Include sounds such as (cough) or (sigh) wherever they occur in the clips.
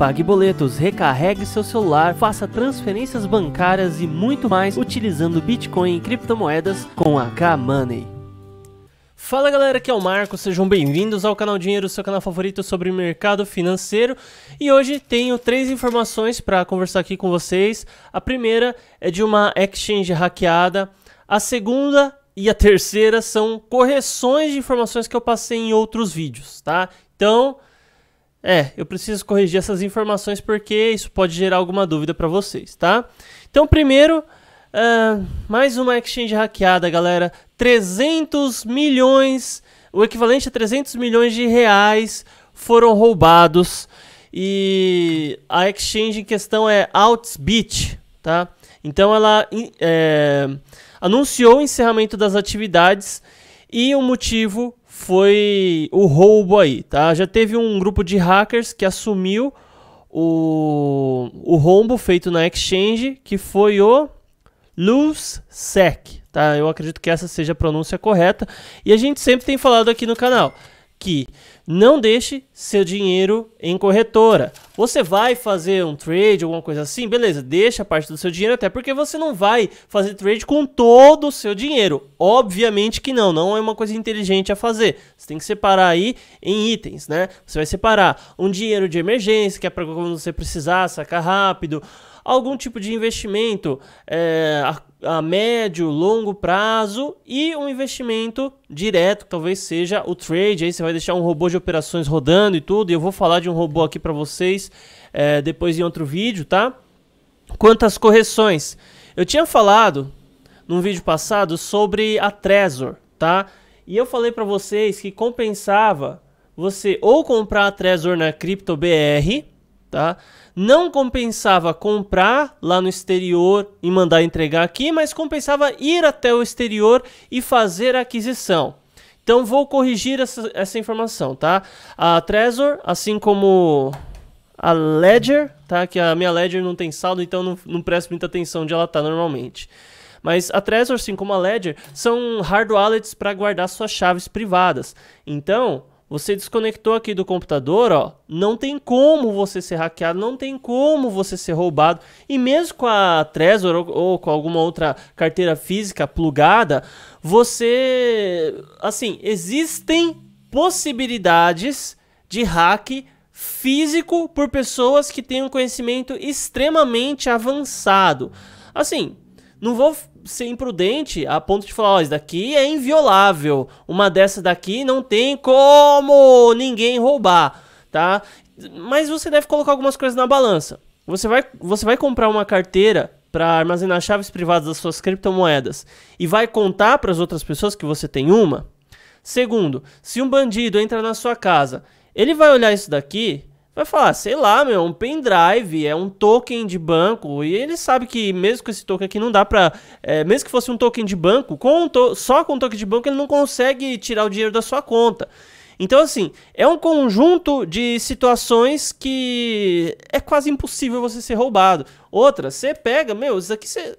pague boletos, recarregue seu celular, faça transferências bancárias e muito mais utilizando Bitcoin e criptomoedas com a K-Money. Fala galera, aqui é o Marco, sejam bem-vindos ao canal Dinheiro, seu canal favorito sobre mercado financeiro. E hoje tenho três informações para conversar aqui com vocês. A primeira é de uma exchange hackeada, a segunda e a terceira são correções de informações que eu passei em outros vídeos, tá? Então, é, eu preciso corrigir essas informações porque isso pode gerar alguma dúvida para vocês, tá? Então, primeiro, uh, mais uma exchange hackeada, galera. 300 milhões, o equivalente a 300 milhões de reais foram roubados. E a exchange em questão é Outsbit, tá? Então, ela é, anunciou o encerramento das atividades e o motivo foi o roubo aí, tá? Já teve um grupo de hackers que assumiu o, o rombo feito na exchange, que foi o LoseSec, tá? Eu acredito que essa seja a pronúncia correta. E a gente sempre tem falado aqui no canal que não deixe seu dinheiro em corretora. Você vai fazer um trade, alguma coisa assim, beleza, deixa parte do seu dinheiro, até porque você não vai fazer trade com todo o seu dinheiro. Obviamente que não, não é uma coisa inteligente a fazer. Você tem que separar aí em itens, né? Você vai separar um dinheiro de emergência, que é para quando você precisar, sacar rápido algum tipo de investimento é, a, a, médio, longo prazo e um investimento direto, que talvez seja o trade. Aí você vai deixar um robô de operações rodando e tudo. E eu vou falar de um robô aqui para vocês é, depois em outro vídeo, tá? Quanto às correções, eu tinha falado num vídeo passado sobre a Trezor, tá? E eu falei para vocês que compensava você ou comprar a Trezor na Crypto BR Tá? Não compensava comprar lá no exterior e mandar entregar aqui, mas compensava ir até o exterior e fazer a aquisição. Então vou corrigir essa, essa informação, tá? A Trezor, assim como a Ledger, tá? Que a minha Ledger não tem saldo, então não, não presto muita atenção onde ela tá normalmente. Mas a Trezor, assim como a Ledger, são hard wallets para guardar suas chaves privadas. Então, você desconectou aqui do computador, ó. Não tem como você ser hackeado, não tem como você ser roubado. E mesmo com a Trezor ou, ou com alguma outra carteira física plugada, você. Assim, existem possibilidades de hack físico por pessoas que têm um conhecimento extremamente avançado. Assim, não vou ser imprudente a ponto de falar, ó, oh, isso daqui é inviolável, uma dessa daqui não tem como ninguém roubar, tá? Mas você deve colocar algumas coisas na balança. Você vai, você vai comprar uma carteira para armazenar chaves privadas das suas criptomoedas e vai contar para as outras pessoas que você tem uma? Segundo, se um bandido entra na sua casa, ele vai olhar isso daqui vai falar, sei lá, meu, um pendrive, é um token de banco, e ele sabe que mesmo com esse token aqui não dá pra, é, mesmo que fosse um token de banco, com um to só com um token de banco ele não consegue tirar o dinheiro da sua conta. Então, assim, é um conjunto de situações que é quase impossível você ser roubado. Outra, você pega, meu, isso aqui você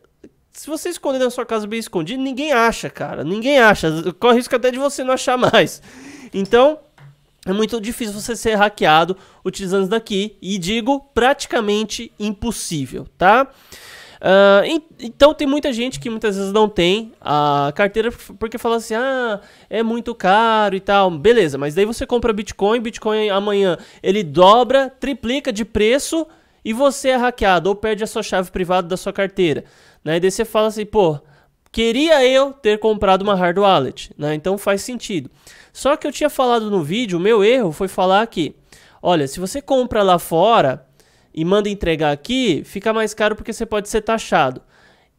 se você esconder na sua casa bem escondido, ninguém acha, cara. Ninguém acha. Corre risco até de você não achar (laughs) mais. Então, é muito difícil você ser hackeado utilizando isso daqui. E digo, praticamente impossível, tá? Uh, então tem muita gente que muitas vezes não tem a carteira porque fala assim, ah, é muito caro e tal. Beleza, mas daí você compra Bitcoin, Bitcoin amanhã ele dobra, triplica de preço e você é hackeado ou perde a sua chave privada da sua carteira. Né? E daí você fala assim, pô, queria eu ter comprado uma hard wallet, né? Então faz sentido. Só que eu tinha falado no vídeo, o meu erro foi falar que, olha, se você compra lá fora e manda entregar aqui, fica mais caro porque você pode ser taxado.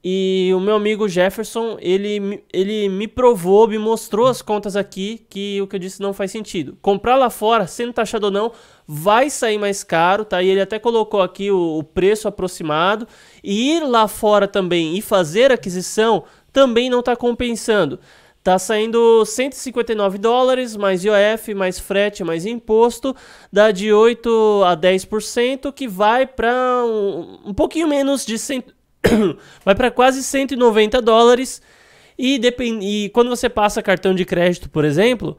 E o meu amigo Jefferson, ele, ele me provou, me mostrou as contas aqui que o que eu disse não faz sentido. Comprar lá fora, sendo taxado ou não, vai sair mais caro, tá? E ele até colocou aqui o, o preço aproximado. E ir lá fora também e fazer aquisição também não está compensando. Tá saindo 159 dólares, mais IOF, mais frete, mais imposto, dá de 8% a 10%, que vai para um, um, pouquinho menos de 100, (coughs) vai para quase 190 dólares. E, depend, e quando você passa cartão de crédito, por exemplo,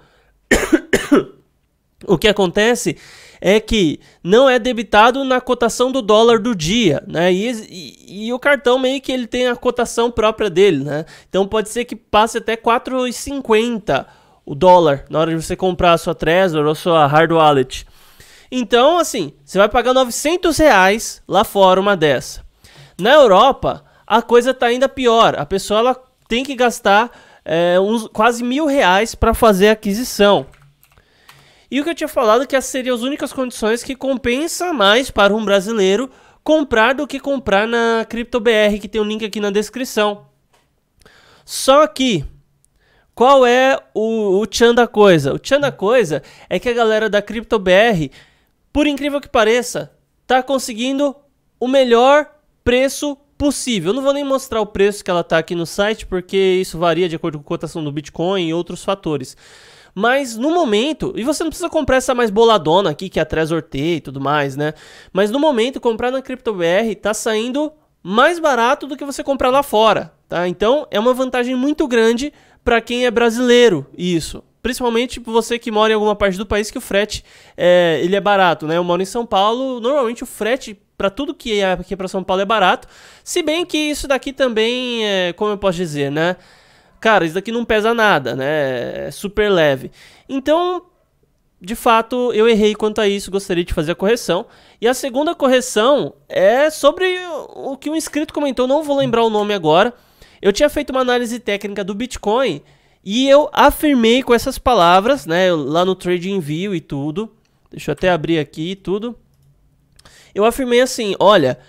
(coughs) O que acontece é que não é debitado na cotação do dólar do dia, né? E, e, e, o cartão meio que ele tem a cotação própria dele, né? Então pode ser que passe até 4,50 o dólar na hora de você comprar a sua Trezor ou a sua Hard Wallet. Então, assim, você vai pagar 900 reais lá fora uma dessa. Na Europa, a coisa tá ainda pior. A pessoa ela tem que gastar é, uns, quase mil reais para fazer a aquisição. E o que eu tinha falado é que essas seriam as únicas condições que compensa mais para um brasileiro comprar do que comprar na CryptoBR, que tem o um link aqui na descrição. Só que qual é o, o tchan da coisa? O tchan da coisa é que a galera da CryptoBR, por incrível que pareça, está conseguindo o melhor preço possível. Eu não vou nem mostrar o preço que ela está aqui no site, porque isso varia de acordo com a cotação do Bitcoin e outros fatores. Mas no momento, e você não precisa comprar essa mais boladona aqui, que é a Trezor T e tudo mais, né? Mas no momento, comprar na CryptoBR tá saindo mais barato do que você comprar lá fora, tá? Então é uma vantagem muito grande para quem é brasileiro isso. Principalmente você que mora em alguma parte do país que o frete é, ele é barato, né? Eu moro em São Paulo, normalmente o frete para tudo que é aqui para São Paulo é barato. Se bem que isso daqui também, é, como eu posso dizer, né? cara, isso daqui não pesa nada, né? É super leve. Então, de fato, eu errei quanto a isso, gostaria de fazer a correção. E a segunda correção é sobre o que um inscrito comentou, não vou lembrar o nome agora. Eu tinha feito uma análise técnica do Bitcoin e eu afirmei com essas palavras, né, lá no Trading View e tudo. Deixa eu até abrir aqui e tudo. Eu afirmei assim, olha,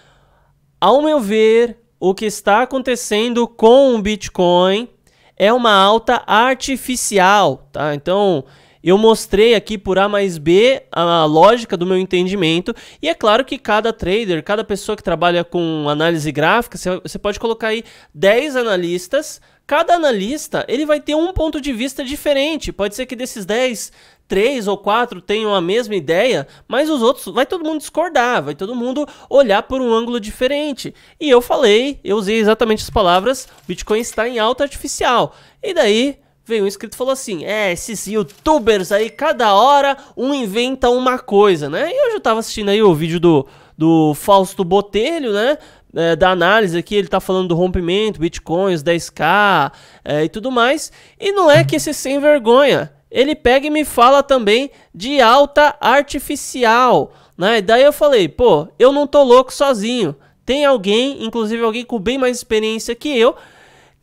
ao meu ver, o que está acontecendo com o Bitcoin é uma alta artificial, tá? Então, eu mostrei aqui por A mais B a lógica do meu entendimento. E é claro que cada trader, cada pessoa que trabalha com análise gráfica, você pode colocar aí 10 analistas Cada analista ele vai ter um ponto de vista diferente. Pode ser que desses 10, 3 ou 4 tenham a mesma ideia, mas os outros vai todo mundo discordar, vai todo mundo olhar por um ângulo diferente. E eu falei, eu usei exatamente as palavras: Bitcoin está em alta artificial. E daí veio um inscrito e falou assim: É, esses youtubers aí, cada hora um inventa uma coisa, né? E eu já tava assistindo aí o vídeo do, do Fausto Botelho, né? é, da análise aqui, ele está falando do rompimento, bitcoins, 10k é, e tudo mais. E não é que esse é sem vergonha, ele pega e me fala também de alta artificial. Né? daí eu falei, pô, eu não tô louco sozinho. Tem alguém, inclusive alguém com bem mais experiência que eu,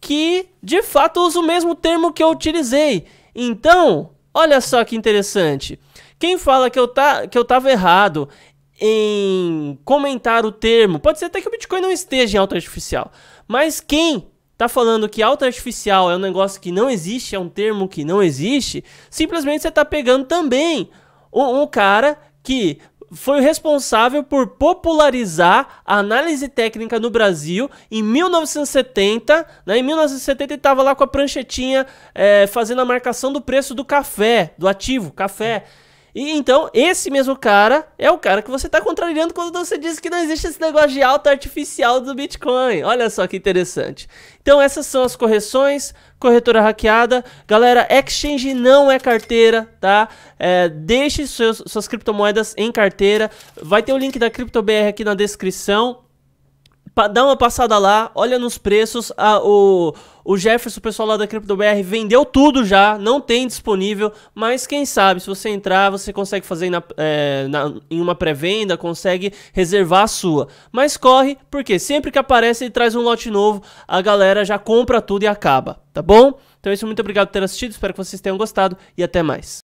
que de fato usa o mesmo termo que eu utilizei. Então, olha só que interessante. Quem fala que eu, tá, que eu tava errado em comentar o termo, pode ser até que o Bitcoin não esteja em alta artificial, mas quem está falando que alta artificial é um negócio que não existe, é um termo que não existe, simplesmente você está pegando também um, um cara que foi o responsável por popularizar a análise técnica no Brasil em 1970. Né? Em 1970 ele estava lá com a pranchetinha é, fazendo a marcação do preço do café, do ativo, café. E então, esse mesmo cara é o cara que você está contrariando quando você diz que não existe esse negócio de alta artificial do Bitcoin. Olha só que interessante. Então, essas são as correções. Corretora hackeada. Galera, exchange não é carteira, tá? É, deixe seus, suas criptomoedas em carteira. Vai ter o link da CryptoBR aqui na descrição dá uma passada lá, olha nos preços. A, o, o Jefferson, o pessoal lá da CryptoBR, vendeu tudo já, não tem disponível, mas quem sabe, se você entrar, você consegue fazer na, é, na, em uma pré-venda, consegue reservar a sua. Mas corre, porque sempre que aparece e traz um lote novo, a galera já compra tudo e acaba, tá bom? Então é isso, muito obrigado por ter assistido, espero que vocês tenham gostado e até mais.